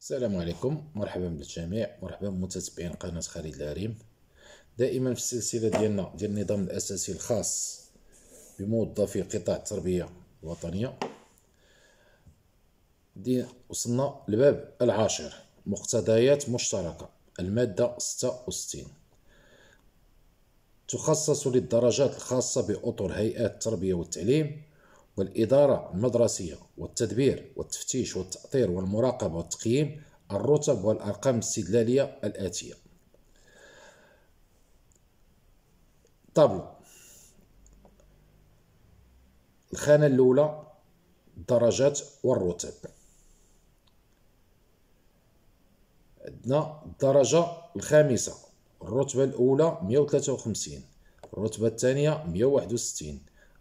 السلام عليكم مرحبا بالجميع مرحبا بمتتبعين قناه خالد العريم دائما في السلسله ديالنا ديال النظام الاساسي الخاص بموظفي قطاع التربيه الوطنيه دي وصلنا لباب العاشر مقتضيات مشتركه الماده 66 تخصص للدرجات الخاصه باطر هيئات التربيه والتعليم والإدارة المدرسية والتدبير والتفتيش والتأطير والمراقبة والتقييم الرتب والأرقام الاستدلالية الآتية طابلو الخانة الأولى الدرجات والرتب عندنا الدرجة الخامسة الرتبة الأولى 153 الرتبة الثانية 161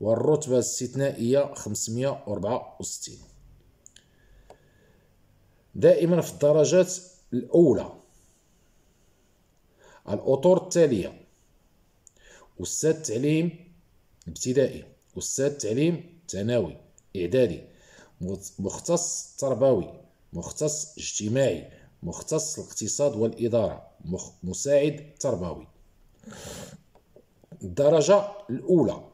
والرتبة الاستثنائية 564 دائما في الدرجات الأولى الأطر التالية أستاذ تعليم ابتدائي أستاذ تعليم ثانوي إعدادي مختص تربوي مختص اجتماعي مختص الاقتصاد والإدارة مساعد تربوي الدرجة الأولى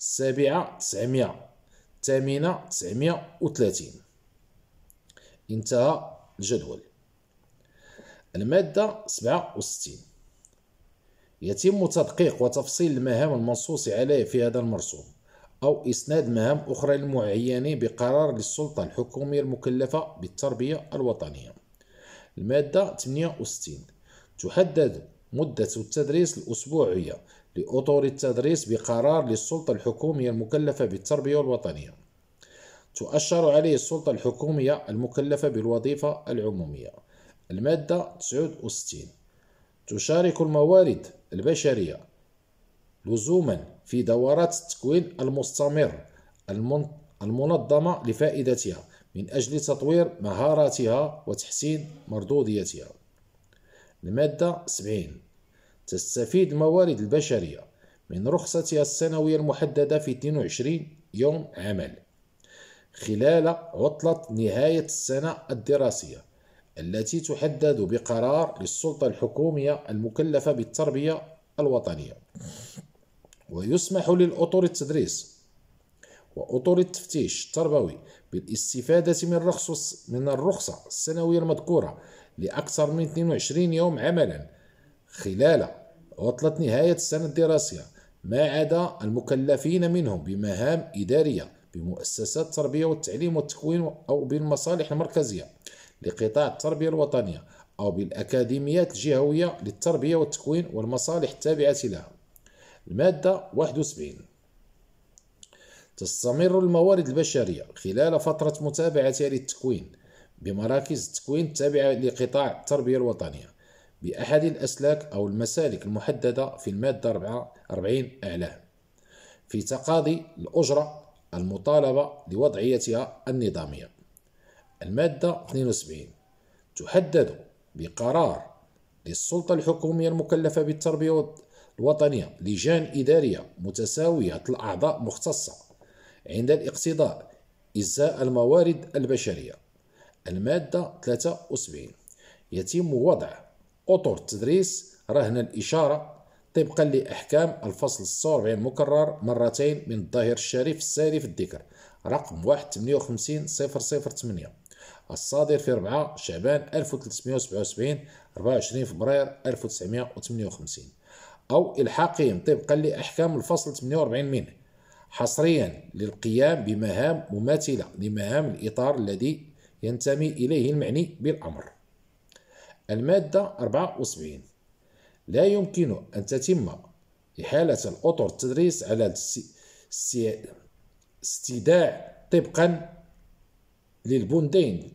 السابعة تسعمية الثامنة تسعمية وثلاثين انتهى الجدول المادة سبعة وستين يتم تدقيق وتفصيل المهام المنصوص عليه في هذا المرسوم أو إسناد مهام أخرى للمعينين بقرار للسلطة الحكومية المكلفة بالتربية الوطنية المادة 68 تحدد مدة التدريس الأسبوعية لأطر التدريس بقرار للسلطة الحكومية المكلفة بالتربية الوطنية تؤشر عليه السلطة الحكومية المكلفة بالوظيفة العمومية المادة 69 تشارك الموارد البشرية لزوما في دورات التكوين المستمر المنظمة لفائدتها من أجل تطوير مهاراتها وتحسين مردوديتها المادة 70 تستفيد موارد البشرية من رخصتها السنوية المحددة في 22 يوم عمل خلال عطلة نهاية السنة الدراسية التي تحدد بقرار للسلطة الحكومية المكلفة بالتربية الوطنية ويسمح للأطر التدريس وأطر التفتيش التربوي بالاستفادة من رخص من الرخصة السنوية المذكورة لأكثر من 22 يوم عملا خلال عطلة نهاية السنة الدراسية ما عدا المكلفين منهم بمهام إدارية بمؤسسات التربية والتعليم والتكوين أو بالمصالح المركزية لقطاع التربية الوطنية أو بالأكاديميات الجهوية للتربية والتكوين والمصالح التابعة لها المادة 71 تستمر الموارد البشرية خلال فترة متابعتها للتكوين بمراكز التكوين التابعة لقطاع التربية الوطنية بأحد الأسلاك أو المسالك المحددة في المادة 44 أعلاه في تقاضي الأجرة المطالبة لوضعيتها النظامية المادة 72 تحدد بقرار للسلطة الحكومية المكلفة بالتربية الوطنية لجان إدارية متساوية الأعضاء مختصة عند الاقتضاء إزاء الموارد البشرية المادة 73 يتم وضع أطر التدريس رهن الإشارة طبقا لأحكام الفصل 46 مكرر مرتين من الظاهر الشريف الساري في الذكر رقم 158 008 الصادر في 4 شعبان 1377 24 فبراير 1958 أو إلحاقهم طبقا لأحكام الفصل 48 منه حصريا للقيام بمهام مماثلة لمهام الإطار الذي ينتمي إليه المعني بالأمر المادة 74 لا يمكن أن تتم إحالة الأطر التدريس على استيداع طبقا للبندين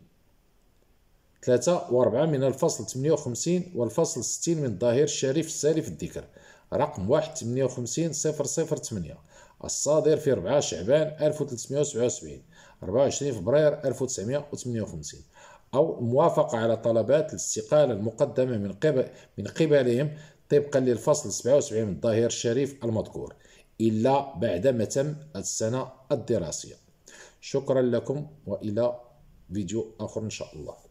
3 و4 من الفصل 58 والفصل 60 من الظهير الشريف السالف الذكر رقم 1 58 008 الصادر في 4 شعبان 1377 24 فبراير 1958 أو موافقة على طلبات الاستقالة المقدمة من قبل من قبلهم طبقا للفصل 77 من الظهير الشريف المذكور إلا بعدما تم السنة الدراسية شكرا لكم وإلى فيديو آخر إن شاء الله